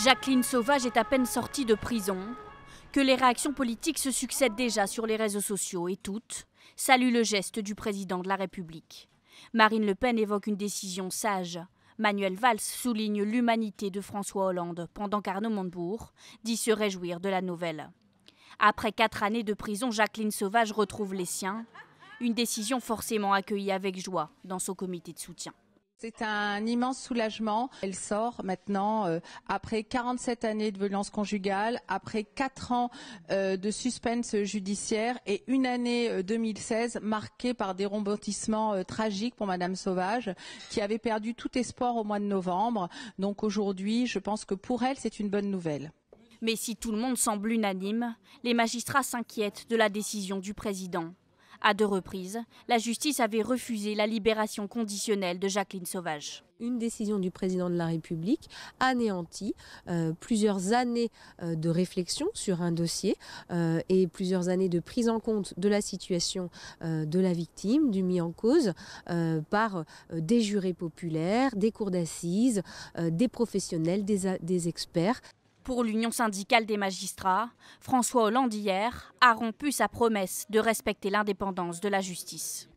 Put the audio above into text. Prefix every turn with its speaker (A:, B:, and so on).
A: Jacqueline Sauvage est à peine sortie de prison, que les réactions politiques se succèdent déjà sur les réseaux sociaux et toutes saluent le geste du président de la République. Marine Le Pen évoque une décision sage. Manuel Valls souligne l'humanité de François Hollande, pendant qu'Arnaud Montebourg dit se réjouir de la nouvelle. Après quatre années de prison, Jacqueline Sauvage retrouve les siens, une décision forcément accueillie avec joie dans son comité de soutien.
B: C'est un immense soulagement. Elle sort maintenant euh, après 47 années de violence conjugale, après 4 ans euh, de suspense judiciaire et une année 2016 euh, marquée par des rebondissements tragiques pour Madame Sauvage, qui avait perdu tout espoir au mois de novembre. Donc aujourd'hui, je pense que pour elle, c'est une bonne nouvelle.
A: Mais si tout le monde semble unanime, les magistrats s'inquiètent de la décision du président. À deux reprises, la justice avait refusé la libération conditionnelle de Jacqueline Sauvage.
C: Une décision du président de la République anéantit euh, plusieurs années euh, de réflexion sur un dossier euh, et plusieurs années de prise en compte de la situation de la victime, du mis en cause, par des jurés populaires, des cours d'assises, des professionnels, des experts.
A: Pour l'Union syndicale des magistrats, François Hollande hier a rompu sa promesse de respecter l'indépendance de la justice.